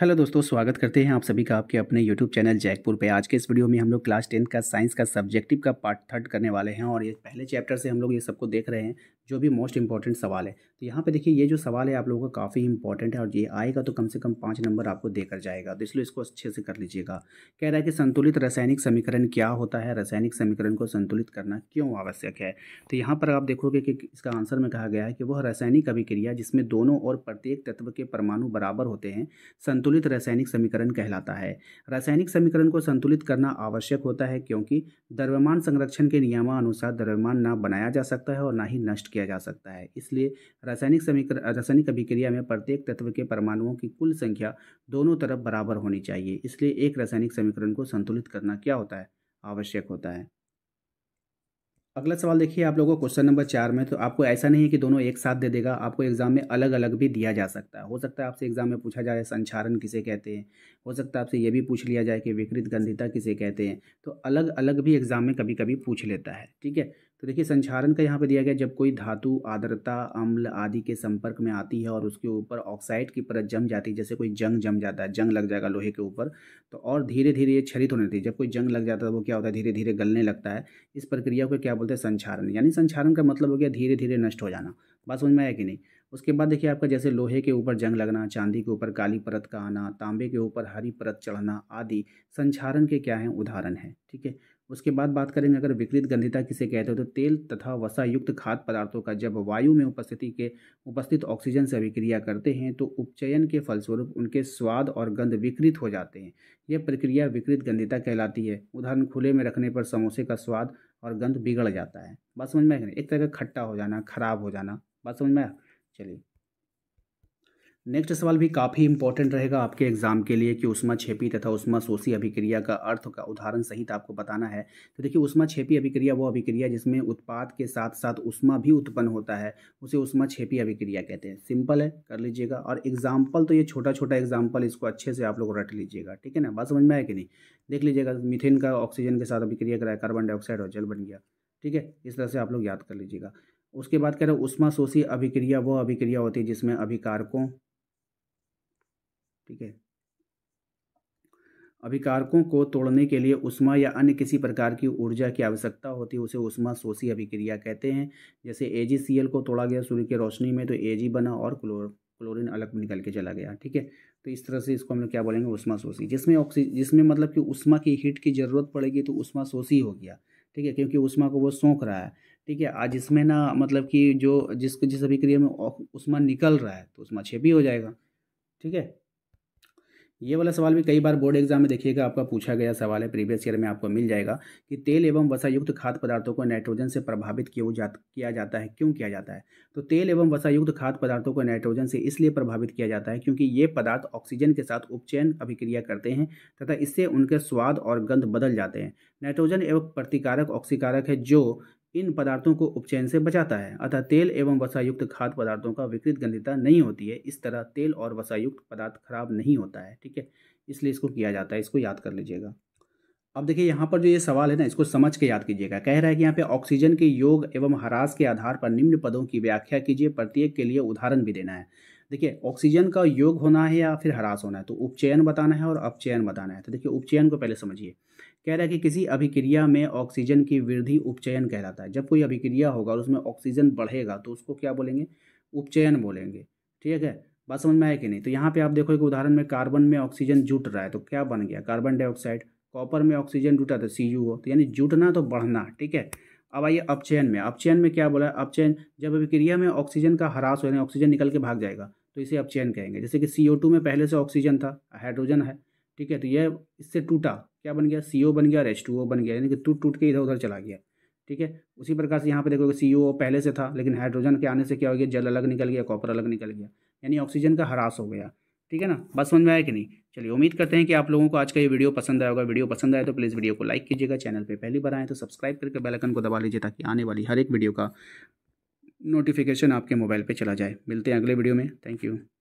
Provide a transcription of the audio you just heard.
hello दोस्तों स्वागत करते हैं आप सभी का आपके अपने यूट्यूब चैनल जैकपुर पे आज के इस वीडियो में हम लोग क्लास टेंथ का साइंस का सब्जेक्टिव का पार्ट थर्ड करने वाले हैं और ये पहले चैप्टर से हम लोग ये सबको देख रहे हैं जो भी मोस्ट इंपॉर्टेंट सवाल है तो यहाँ पे देखिए ये जो सवाल है आप लोगों का काफ़ी इंपॉर्टेंट है और ये आएगा तो कम से कम पाँच नंबर आपको देकर जाएगा तो इसलिए इसको अच्छे से कर लीजिएगा कह रहा है कि संतुलित रासायनिक समीकरण क्या होता है रासायनिक समीकरण को संतुलित करना क्यों आवश्यक है तो यहाँ पर आप देखोगे कि इसका आंसर में कहा गया है कि वह रासायनिक अभिक्रिया जिसमें दोनों और प्रत्येक तत्व के परमाणु बराबर होते हैं संतुलित रासायनिक समीकरण कहलाता है रासायनिक समीकरण को संतुलित करना आवश्यक होता है क्योंकि द्रव्यमान संरक्षण के नियमानुसार द्रव्यमान ना बनाया जा सकता है और ना ही नष्ट किया जा सकता है इसलिए रासायनिक समीकरण रासायनिक अभिक्रिया में प्रत्येक तत्व के परमाणुओं की कुल संख्या दोनों तरफ बराबर होनी चाहिए इसलिए एक रासायनिक समीकरण को संतुलित करना क्या होता है आवश्यक होता है अगला सवाल देखिए आप लोगों को क्वेश्चन नंबर चार में तो आपको ऐसा नहीं है कि दोनों एक साथ दे देगा आपको एग्जाम में अलग अलग भी दिया जा सकता है हो सकता है आपसे एग्जाम में पूछा जाए संचारण किसे कहते हैं हो सकता है आपसे ये भी पूछ लिया जाए कि विकृत गंधिता किसे कहते हैं तो अलग अलग भी एग्जाम में कभी कभी पूछ लेता है ठीक है तो देखिए संचारण का यहाँ पे दिया गया जब कोई धातु आद्रता अम्ल आदि के संपर्क में आती है और उसके ऊपर ऑक्साइड की परत जम जाती है जैसे कोई जंग जम जाता है जंग लग जाएगा लोहे के ऊपर तो और धीरे धीरे ये क्षरित होने लगती है जब कोई जंग लग जाता है तो वो क्या होता है धीरे धीरे गलने लगता है इस प्रक्रिया को क्या बोलते हैं संचारण यानी संचारण का मतलब हो गया धीरे धीरे नष्ट हो जाना बात समझ में आया कि नहीं उसके बाद देखिए आपका जैसे लोहे के ऊपर जंग लगना चांदी के ऊपर काली परत का आना तांबे के ऊपर हरी परत चढ़ना आदि संचारण के क्या हैं उदाहरण हैं ठीक है उसके बाद बात करेंगे अगर विकृत गंधिता किसे कहते हैं तो तेल तथा वसा युक्त खाद्य पदार्थों का जब वायु में उपस्थिति के उपस्थित ऑक्सीजन से अभिक्रिया करते हैं तो उपचयन के फलस्वरूप उनके स्वाद और गंध विकृत हो जाते हैं यह प्रक्रिया विकृत गंधिता कहलाती है उदाहरण खुले में रखने पर समोसे का स्वाद और गंध बिगड़ जाता है बस समझ में एक तरह का खट्टा हो जाना खराब हो जाना बस समझ में चलिए नेक्स्ट सवाल भी काफ़ी इंपॉर्टेंट रहेगा आपके एग्जाम के लिए कि उष्मा छेपी तथा उष्मा शोषी अभिक्रिया का अर्थ का उदाहरण सहित आपको बताना है तो देखिए उष्मा छेपी अभिक्रिया वो अभिक्रिया जिसमें उत्पाद के साथ साथ उष्मा भी उत्पन्न होता है उसे उष्मा छेपी अभिक्रिया कहते हैं सिंपल है कर लीजिएगा और एग्जाम्पल तो ये छोटा छोटा एग्जाम्पल इसको अच्छे से आप लोग रट लीजिएगा ठीक है ना बात समझ में आया कि नहीं देख लीजिएगा मिथेन का ऑक्सीजन के साथ अभिक्रिया कराया कार्बन डाइऑक्साइड और जल बन गया ठीक है इस तरह से आप लोग याद कर लीजिएगा उसके बाद कह रहे हैं उष्मा शोषी अभिक्रिया वो अभिक्रिया होती है जिसमें अभिकारकों ठीक है अभिकारकों को तोड़ने के लिए उष्मा या अन्य किसी प्रकार की ऊर्जा की आवश्यकता होती है उसे उष्मा शोषी अभिक्रिया कहते हैं जैसे एजीसीएल को तोड़ा गया सूर्य की रोशनी में तो एजी बना और क्लोर क्लोरिन अलग निकल के चला गया ठीक है तो इस तरह से इसको हम लोग क्या बोलेंगे उष्मा शोषी जिसमें ऑक्सी जिसमें मतलब कि उष्मा की हीट की ज़रूरत पड़ेगी तो उष्मा शोषी हो गया ठीक है क्योंकि उष्मा को वो सोख रहा है ठीक है आज इसमें ना मतलब कि जो जिस जिस अभिक्रिया में उष्मा निकल रहा है तो उष्मा छेपी हो जाएगा ठीक है ये वाला सवाल भी कई बार बोर्ड एग्जाम में देखिएगा आपका पूछा गया सवाल है प्रीवियस ईयर में आपको मिल जाएगा कि तेल एवं वसायुक्त खाद्य पदार्थों को नाइट्रोजन से प्रभावित क्यों जा किया जाता है क्यों किया जाता है तो तेल एवं वसायुक्त खाद्य पदार्थों को नाइट्रोजन से इसलिए प्रभावित किया जाता है क्योंकि ये पदार्थ ऑक्सीजन के साथ उपचयन अभिक्रिया करते हैं तथा इससे उनके स्वाद और गंध बदल जाते हैं नाइट्रोजन एवं प्रतिकारक ऑक्सीकारक है जो इन पदार्थों को उपचयन से बचाता है अतः तेल एवं वसायुक्त खाद्य पदार्थों का विकृत गंधिता नहीं होती है इस तरह तेल और वसायुक्त पदार्थ खराब नहीं होता है ठीक है इसलिए इसको किया जाता है इसको याद कर लीजिएगा अब देखिए यहाँ पर जो ये सवाल है ना इसको समझ के याद कीजिएगा कह रहा है कि यहाँ पे ऑक्सीजन के योग एवं हरास के आधार पर निम्न पदों की व्याख्या कीजिए प्रत्येक के लिए उदाहरण भी देना है देखिए ऑक्सीजन का योग होना है या फिर हरास होना है तो उपचयन बताना है और अपचयन बताना है तो देखिए उपचयन को पहले समझिए कह रहा है कि किसी अभिक्रिया में ऑक्सीजन की वृद्धि उपचयन कहलाता है जब कोई अभिक्रिया होगा और उसमें ऑक्सीजन बढ़ेगा तो उसको क्या बोलेंगे उपचयन बोलेंगे ठीक है बात समझ में आया कि नहीं तो यहाँ पे आप देखो एक उदाहरण में कार्बन में ऑक्सीजन जुट रहा है तो क्या बन गया कार्बन डाइऑक्साइड कॉपर में ऑक्सीजन जुटा तो सी तो यानी जुटना तो बढ़ना ठीक है अब आइए अपचयन में अपचयन में क्या बोला अपचयन जब अभिक्रिया में ऑक्सीजन का ह्रास हो यानी ऑक्सीजन निकल के भाग जाएगा तो इसे अपचयन कहेंगे जैसे कि सी में पहले से ऑक्सीजन था हाइड्रोजन है ठीक है तो यह इससे टूटा क्या बन गया सी बन गया और टू बन गया यानी कि टूट टूट के इधर उधर चला गया ठीक है उसी प्रकार से यहाँ पे देखोगे सी पहले से था लेकिन हाइड्रोजन के आने से क्या हो गया जल अलग निकल गया कॉपर अलग निकल गया यानी ऑक्सीजन का हरास हो गया ठीक है ना बस समझ में आया कि नहीं चलिए उम्मीद करते हैं कि आप लोगों को आज का ये वीडियो पसंद आया होगा वीडियो पसंद आए तो प्लीज़ वीडियो को लाइक कीजिएगा चैनल पे पहली बार आए तो सब्सक्राइब करके बेल आइकन को दबा लीजिए ताकि आने वाली हर एक वीडियो का नोटिफिकेशन आपके मोबाइल पे चला जाए मिलते हैं अगले वीडियो में थैंक यू